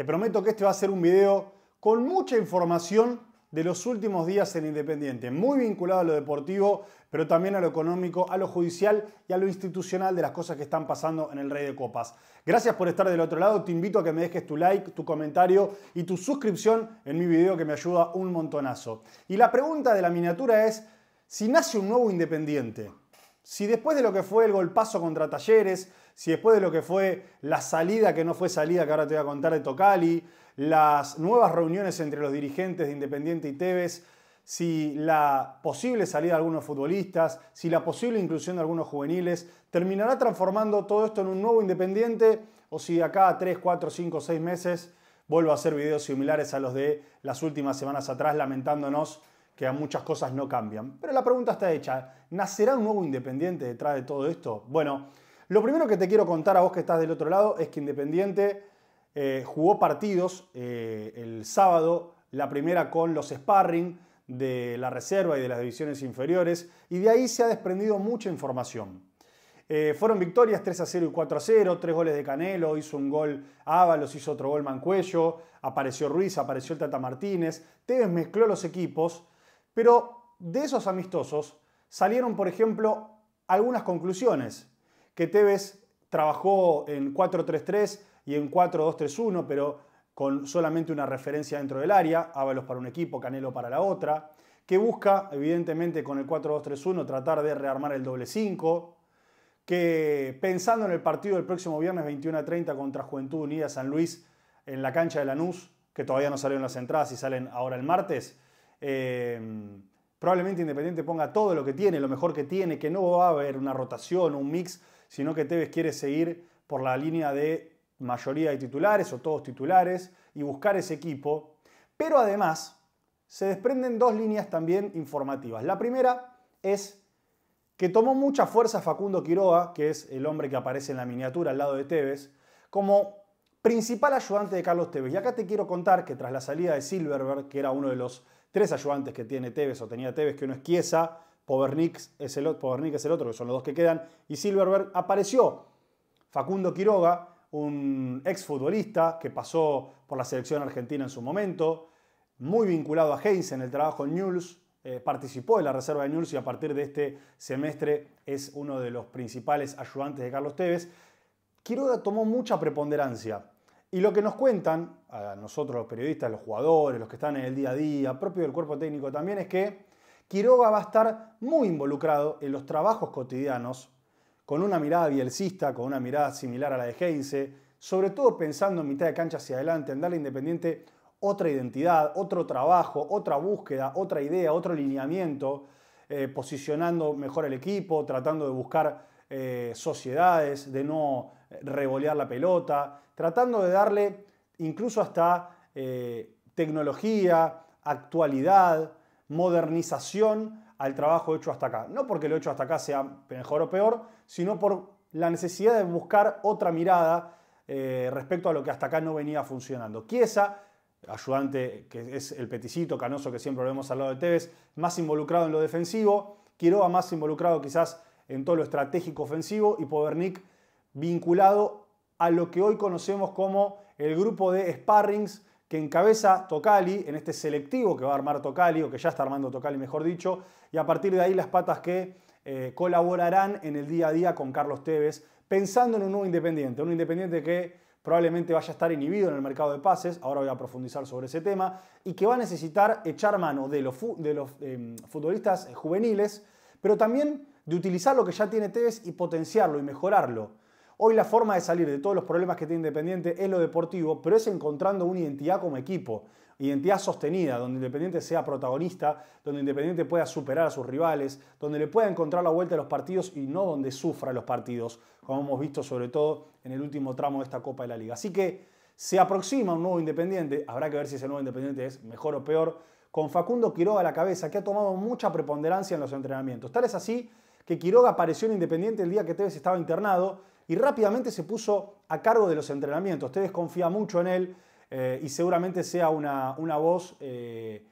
Te prometo que este va a ser un video con mucha información de los últimos días en Independiente, muy vinculado a lo deportivo, pero también a lo económico, a lo judicial y a lo institucional de las cosas que están pasando en el Rey de Copas. Gracias por estar del otro lado, te invito a que me dejes tu like, tu comentario y tu suscripción en mi video que me ayuda un montonazo. Y la pregunta de la miniatura es, si nace un nuevo Independiente, si después de lo que fue el golpazo contra Talleres, si después de lo que fue la salida que no fue salida, que ahora te voy a contar de Tocali, las nuevas reuniones entre los dirigentes de Independiente y Tevez, si la posible salida de algunos futbolistas, si la posible inclusión de algunos juveniles, terminará transformando todo esto en un nuevo Independiente o si acá a 3, 4, 5, 6 meses vuelvo a hacer videos similares a los de las últimas semanas atrás lamentándonos que muchas cosas no cambian. Pero la pregunta está hecha, ¿nacerá un nuevo Independiente detrás de todo esto? Bueno, lo primero que te quiero contar a vos que estás del otro lado es que Independiente eh, jugó partidos eh, el sábado, la primera con los sparring de la reserva y de las divisiones inferiores, y de ahí se ha desprendido mucha información. Eh, fueron victorias 3 a 0 y 4 a 0, tres goles de Canelo, hizo un gol Ábalos, hizo otro gol Mancuello, apareció Ruiz, apareció el Tata Martínez. Tevez mezcló los equipos pero de esos amistosos salieron, por ejemplo, algunas conclusiones. Que Tevez trabajó en 4-3-3 y en 4-2-3-1, pero con solamente una referencia dentro del área, Ábalos para un equipo, Canelo para la otra, que busca, evidentemente, con el 4-2-3-1 tratar de rearmar el doble 5, que pensando en el partido del próximo viernes 21 30 contra Juventud Unida San Luis en la cancha de Lanús, que todavía no salieron las entradas y salen ahora el martes, Em, probablemente Independiente ponga todo lo que tiene, lo mejor que tiene, que no va a haber una rotación o un mix, sino que Tevez quiere seguir por la línea de mayoría de titulares o todos titulares y buscar ese equipo. Pero además se desprenden dos líneas también informativas. La primera es que tomó mucha fuerza Facundo Quiroga, que es el hombre que aparece en la miniatura al lado de Tevez, como principal ayudante de Carlos Tevez. Y acá te quiero contar que tras la salida de Silverberg, que era uno de los tres ayudantes que tiene Tevez o tenía Tevez, que uno es Chiesa, Povernik es, el, es el otro, que son los dos que quedan, y Silverberg apareció Facundo Quiroga, un exfutbolista que pasó por la selección argentina en su momento, muy vinculado a Heinz en el trabajo en News, eh, participó en la reserva de News y a partir de este semestre es uno de los principales ayudantes de Carlos Tevez. Quiroga tomó mucha preponderancia y lo que nos cuentan, a nosotros los periodistas, los jugadores, los que están en el día a día, propio del cuerpo técnico también, es que Quiroga va a estar muy involucrado en los trabajos cotidianos, con una mirada bielcista, con una mirada similar a la de Heinze, sobre todo pensando en mitad de cancha hacia adelante, en darle Independiente otra identidad, otro trabajo, otra búsqueda, otra idea, otro lineamiento, eh, posicionando mejor el equipo, tratando de buscar eh, sociedades, de no revolear la pelota, tratando de darle incluso hasta eh, tecnología, actualidad, modernización al trabajo hecho hasta acá. No porque lo hecho hasta acá sea mejor o peor, sino por la necesidad de buscar otra mirada eh, respecto a lo que hasta acá no venía funcionando. Chiesa, ayudante que es el peticito canoso que siempre lo vemos al lado de Tevez, más involucrado en lo defensivo, Quiroga más involucrado quizás en todo lo estratégico ofensivo y Povernik vinculado a lo que hoy conocemos como el grupo de sparrings que encabeza Tocali, en este selectivo que va a armar Tocali, o que ya está armando Tocali, mejor dicho, y a partir de ahí las patas que eh, colaborarán en el día a día con Carlos Tevez, pensando en un nuevo independiente, un independiente que probablemente vaya a estar inhibido en el mercado de pases, ahora voy a profundizar sobre ese tema, y que va a necesitar echar mano de los, eh, futbolistas eh, juveniles, pero también de utilizar lo que ya tiene Tevez y potenciarlo y mejorarlo. Hoy la forma de salir de todos los problemas que tiene Independiente es lo deportivo, pero es encontrando una identidad como equipo, identidad sostenida, donde Independiente sea protagonista, donde Independiente pueda superar a sus rivales, donde le pueda encontrar la vuelta a los partidos y no donde sufra los partidos, como hemos visto sobre todo en el último tramo de esta Copa de la Liga. Así que se aproxima un nuevo Independiente, habrá que ver si ese nuevo Independiente es mejor o peor, con Facundo Quiroga a la cabeza, que ha tomado mucha preponderancia en los entrenamientos. Tal es así que Quiroga apareció en Independiente el día que Tevez estaba internado y rápidamente se puso a cargo de los entrenamientos. Ustedes confían mucho en él eh, y seguramente sea una, voz eh,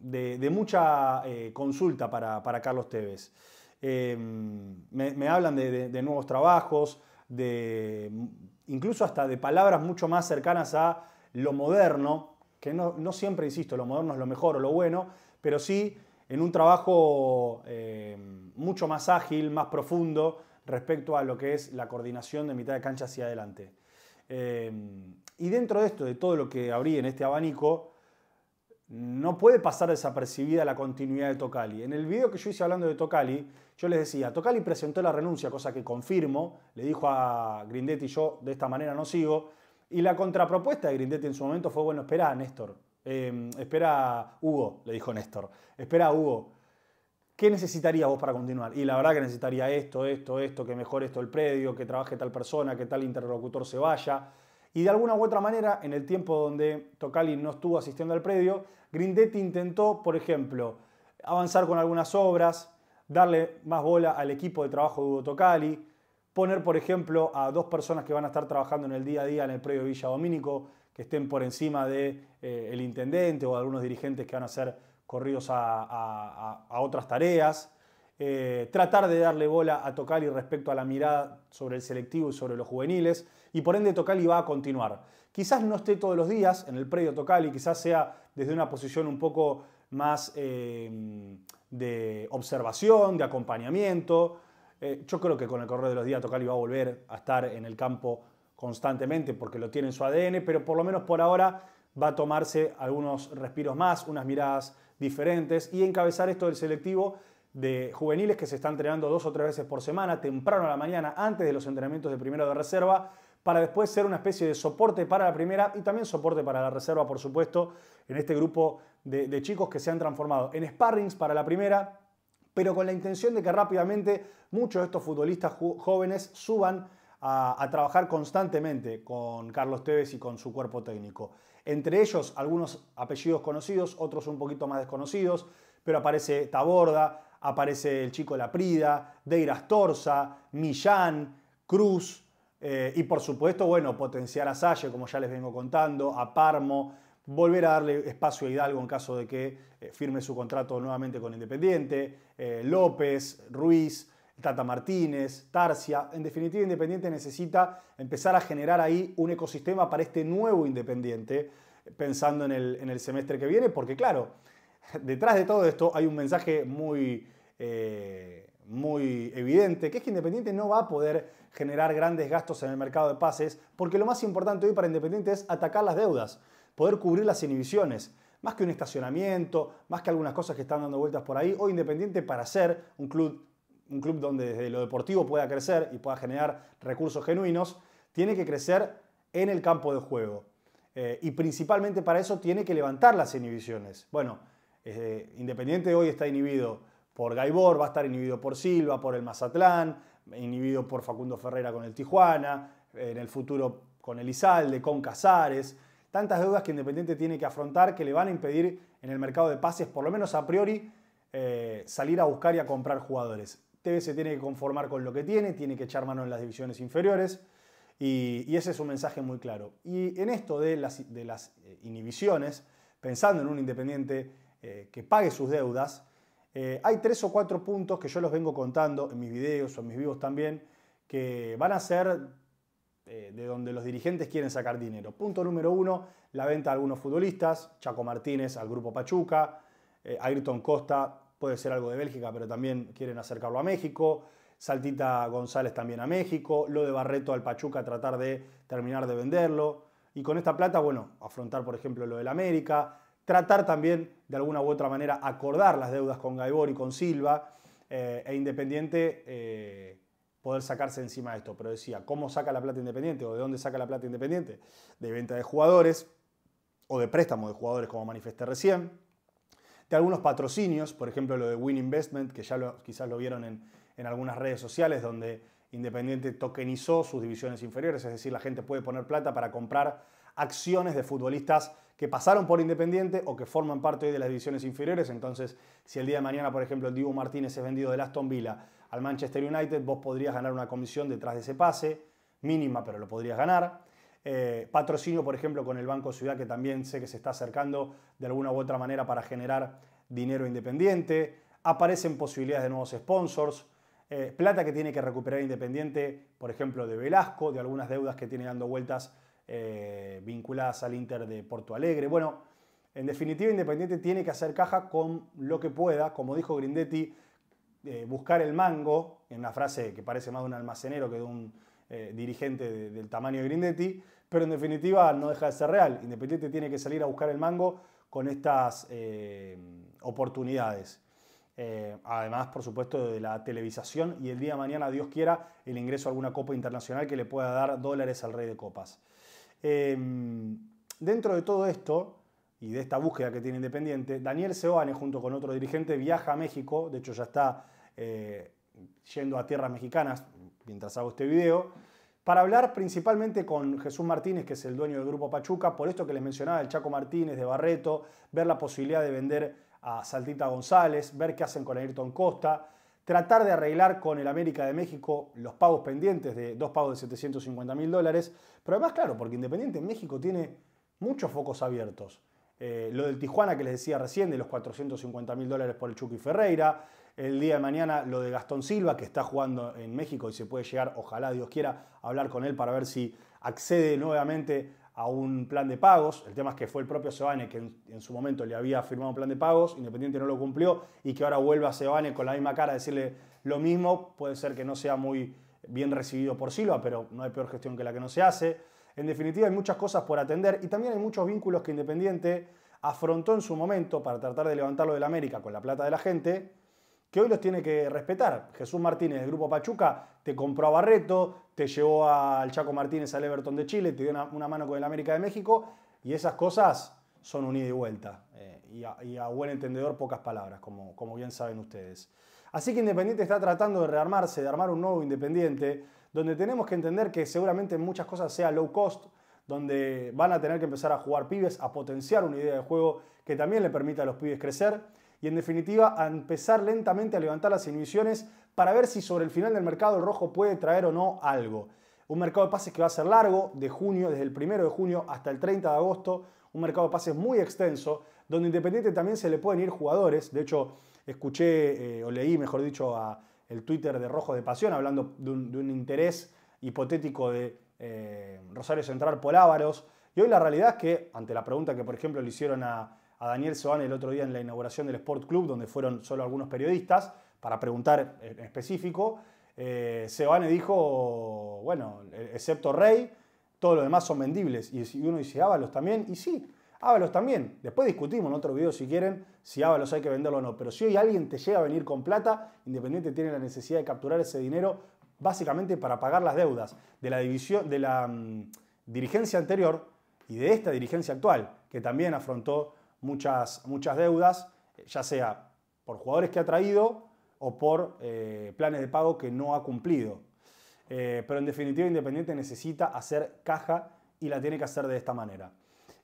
de, mucha eh, consulta para, Carlos Tevez. Em, me, hablan de, nuevos trabajos, incluso hasta de palabras mucho más cercanas a lo moderno, que no, siempre, insisto, lo moderno es lo mejor o lo bueno, pero sí en un trabajo mucho más ágil, más profundo, respecto a lo que es la coordinación de mitad de cancha hacia adelante. Eh, y dentro de esto, de todo lo que abrí en este abanico, no puede pasar desapercibida la continuidad de Tocali. En el video que yo hice hablando de Tocali, yo les decía, Tocali presentó la renuncia, cosa que confirmo, le dijo a Grindetti, yo de esta manera no sigo, y la contrapropuesta de Grindetti en su momento fue, bueno, espera, Néstor, eh, espera, Hugo, le dijo Néstor, espera, Hugo, ¿qué necesitarías vos para continuar? Y la verdad que necesitaría esto, esto, esto, que mejore esto el predio, que trabaje tal persona, que tal interlocutor se vaya. Y de alguna u otra manera, en el tiempo donde Tocali no estuvo asistiendo al predio, Grindetti intentó, por ejemplo, avanzar con algunas obras, darle más bola al equipo de trabajo de Hugo Tocali, poner, por ejemplo, a dos personas que van a estar trabajando en el día a día en el predio Villa Domínico, que estén por encima del de, eh, el intendente o algunos dirigentes que van a ser corridos a, otras tareas, eh, tratar de darle bola a Tocali respecto a la mirada sobre el selectivo y sobre los juveniles, y por ende Tocali va a continuar. Quizás no esté todos los días en el predio Tocali, quizás sea desde una posición un poco más eh, de observación, de acompañamiento. Eh, yo creo que con el correr de los días Tocali va a volver a estar en el campo constantemente porque lo tiene en su ADN, pero por lo menos por ahora va a tomarse algunos respiros más, unas miradas diferentes y encabezar esto del selectivo de juveniles que se están entrenando dos o tres veces por semana, temprano a la mañana, antes de los entrenamientos de primero de reserva, para después ser una especie de soporte para la primera y también soporte para la reserva, por supuesto, en este grupo de, chicos que se han transformado en sparrings para la primera, pero con la intención de que rápidamente muchos de estos futbolistas jóvenes suban a, a trabajar constantemente con Carlos Tevez y con su cuerpo técnico. Entre ellos, algunos apellidos conocidos, otros un poquito más desconocidos, pero aparece Taborda, aparece el chico Laprida, Deiras Torza, Millán, Cruz, eh, y por supuesto, bueno, potenciar a Salle, como ya les vengo contando, a Parmo, volver a darle espacio a Hidalgo en caso de que eh, firme su contrato nuevamente con Independiente, eh, López, Ruiz, Tata Martínez, Tarsia, En definitiva, Independiente necesita empezar a generar ahí un ecosistema para este nuevo Independiente, pensando en el, en el semestre que viene, porque claro, detrás de todo esto hay un mensaje muy, eh, muy evidente, que es que Independiente no va a poder generar grandes gastos en el mercado de pases, porque lo más importante hoy para Independiente es atacar las deudas, poder cubrir las inhibiciones más que un estacionamiento, más que algunas cosas que están dando vueltas por ahí. Hoy Independiente, para ser un club un club donde desde lo deportivo pueda crecer y pueda generar recursos genuinos, tiene que crecer en el campo de juego. Eh, y principalmente para eso tiene que levantar las inhibiciones. Bueno, eh, Independiente hoy está inhibido por Gaibor, va a estar inhibido por Silva, por el Mazatlán, inhibido por Facundo Ferreira con el Tijuana, en el futuro con el Izalde, con Casares. Tantas deudas que Independiente tiene que afrontar que le van a impedir en el mercado de pases, por lo menos a priori, eh, salir a buscar y a comprar jugadores. TV se tiene que conformar con lo que tiene, tiene que echar mano en las divisiones inferiores y, ese es un mensaje muy claro. Y en esto de las, eh, inhibiciones, pensando en un independiente eh, que pague sus deudas, eh, hay tres o cuatro puntos que yo los vengo contando en mis videos o en mis vivos también, que van a ser de donde los dirigentes quieren sacar dinero. Punto número uno, la venta de algunos futbolistas, Chaco Martínez al Grupo Pachuca, Ayrton Costa puede ser algo de Bélgica, pero también quieren acercarlo a México. Saltita González también a México, lo de Barreto al Pachuca, tratar de terminar de venderlo. Y con esta plata, bueno, afrontar, por ejemplo, lo del América, tratar también de alguna u otra manera acordar las deudas con Gaibor y con Silva, eh, e Independiente eh, poder sacarse encima de esto. Pero decía, ¿cómo saca la plata Independiente? ¿O de dónde saca la plata Independiente? De venta de jugadores o de préstamo de jugadores, como manifesté recién de algunos patrocinios, por ejemplo lo de Win Investment, que ya quizás lo vieron en, algunas redes sociales, donde Independiente tokenizó sus divisiones inferiores, es decir, la gente puede poner plata para comprar acciones de futbolistas que pasaron por Independiente o que forman parte hoy de las divisiones inferiores. Entonces, si el día de mañana, por ejemplo, el Martínez es vendido del Aston Villa al Manchester United, vos podrías ganar una comisión detrás de ese pase, mínima, pero lo podrías ganar. Eh, patrocinio, por ejemplo, con el Banco Ciudad, que también sé que se está acercando de alguna u otra manera para generar dinero independiente. Aparecen posibilidades de nuevos sponsors. Eh, plata que tiene que recuperar Independiente, por ejemplo, de Velasco, de algunas deudas que tiene dando vueltas eh, vinculadas al Inter de Porto Alegre. Bueno, en definitiva, Independiente tiene que hacer caja con lo que pueda. Como dijo Grindetti, buscar el mango, en una frase que parece más de un almacenero que de un eh, dirigente del tamaño de Grindetti, pero en definitiva no deja de ser real. Independiente tiene que salir a buscar el mango con estas eh, oportunidades. Eh, además, por supuesto, de la televisación y el día de mañana, Dios quiera, el ingreso a alguna copa internacional que le pueda dar dólares al rey de copas. dentro de todo esto, y de esta búsqueda que tiene Independiente, Daniel Seoane, junto con otro dirigente, viaja a México, de hecho ya está yendo a tierras mexicanas, mientras hago este video, para hablar principalmente con Jesús Martínez, que es el dueño del Grupo Pachuca, por esto que les mencionaba, el Chaco Martínez de Barreto, ver la posibilidad de vender a Saltita González, ver qué hacen con Ayrton Costa, tratar de arreglar con el América de México los pagos pendientes de dos pagos de 750 mil dólares, pero además, claro, porque Independiente en México tiene muchos focos abiertos. Eh, lo del Tijuana que les decía recién, de los 450 mil dólares por el Chucky Ferreira, el día de mañana lo de Gastón Silva, que está jugando en México y se puede llegar, ojalá Dios quiera, a hablar con él para ver si accede nuevamente a un plan de pagos. El tema es que fue el propio Sebane que en, su momento le había firmado un plan de pagos, Independiente no lo cumplió y que ahora vuelva a Sebane con la misma cara a decirle lo mismo. Puede ser que no sea muy bien recibido por Silva, pero no hay peor gestión que la que no se hace. En definitiva, hay muchas cosas por atender y también hay muchos vínculos que Independiente afrontó en su momento para tratar de levantarlo la América con la plata de la gente que hoy los tiene que respetar. Jesús Martínez del Grupo Pachuca te compró a Barreto, te llevó al Chaco Martínez al Everton de Chile, te dio una, mano con el América de México y esas cosas son un ida y vuelta. Eh, y, a, buen entendedor, pocas palabras, como, como bien saben ustedes. Así que Independiente está tratando de rearmarse, de armar un nuevo Independiente, donde tenemos que entender que seguramente muchas cosas sea low cost, donde van a tener que empezar a jugar pibes, a potenciar una idea de juego que también le permita a los pibes crecer y en definitiva a empezar lentamente a levantar las inhibiciones para ver si sobre el final del mercado el rojo puede traer o no algo. Un mercado de pases que va a ser largo, de junio, desde el 1 de junio hasta el 30 de agosto, un mercado de pases muy extenso, donde Independiente también se le pueden ir jugadores. De hecho, escuché eh, o leí, mejor dicho, a el Twitter de Rojo de Pasión hablando de un, interés hipotético de eh, Rosario Central por Ávaros. Y hoy la realidad es que, ante la pregunta que, por ejemplo, le hicieron a a Daniel Soane el otro día en la inauguración del Sport Club, donde fueron solo algunos periodistas, para preguntar en específico, eh, Sebane dijo, bueno, excepto Rey, todos los demás son vendibles. Y uno dice, Ábalos también, y sí, Ábalos también. Después discutimos en otro video si quieren si Ábalos hay que venderlo o no. Pero si hoy alguien te llega a venir con plata, Independiente tiene la necesidad de capturar ese dinero básicamente para pagar las deudas de la, división, de la mm, dirigencia anterior y de esta dirigencia actual, que también afrontó muchas, muchas deudas, eh, ya sea por jugadores que ha traído o por eh, planes de pago que no ha cumplido. Eh, pero en definitiva Independiente necesita hacer caja y la tiene que hacer de esta manera.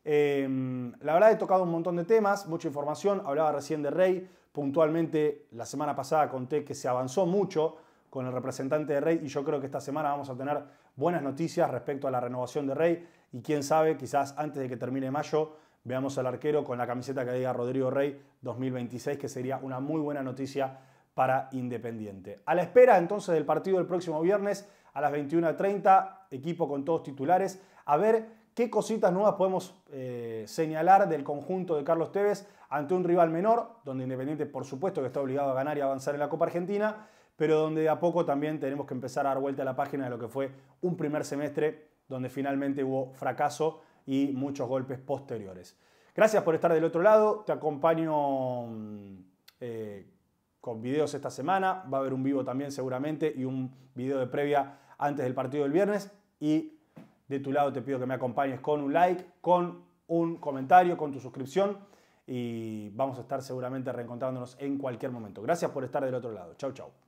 Em, la verdad he tocado un montón de temas, mucha información, hablaba recién de Rey, puntualmente la semana pasada conté que se avanzó mucho con el representante de Rey y yo creo que esta semana vamos a tener buenas noticias respecto a la renovación de Rey y quién sabe, quizás antes de que termine mayo veamos al arquero con la camiseta que diga Rodrigo Rey 2026, que sería una muy buena noticia para Independiente. A la espera entonces del partido del próximo viernes a las 21.30, equipo con todos titulares, a ver qué cositas nuevas podemos eh, señalar del conjunto de Carlos Tevez ante un rival menor, donde Independiente por supuesto que está obligado a ganar y avanzar en la Copa Argentina, pero donde de a poco también tenemos que empezar a dar vuelta a la página de lo que fue un primer semestre donde finalmente hubo fracaso y muchos golpes posteriores. Gracias por estar del otro lado. Te acompaño mm, eh, con videos esta semana. Va a haber un vivo también seguramente y un video de previa antes del partido del viernes. Y de tu lado te pido que me acompañes con un like, con un comentario, con tu suscripción. Y vamos a estar seguramente reencontrándonos en cualquier momento. Gracias por estar del otro lado. Chau, chau.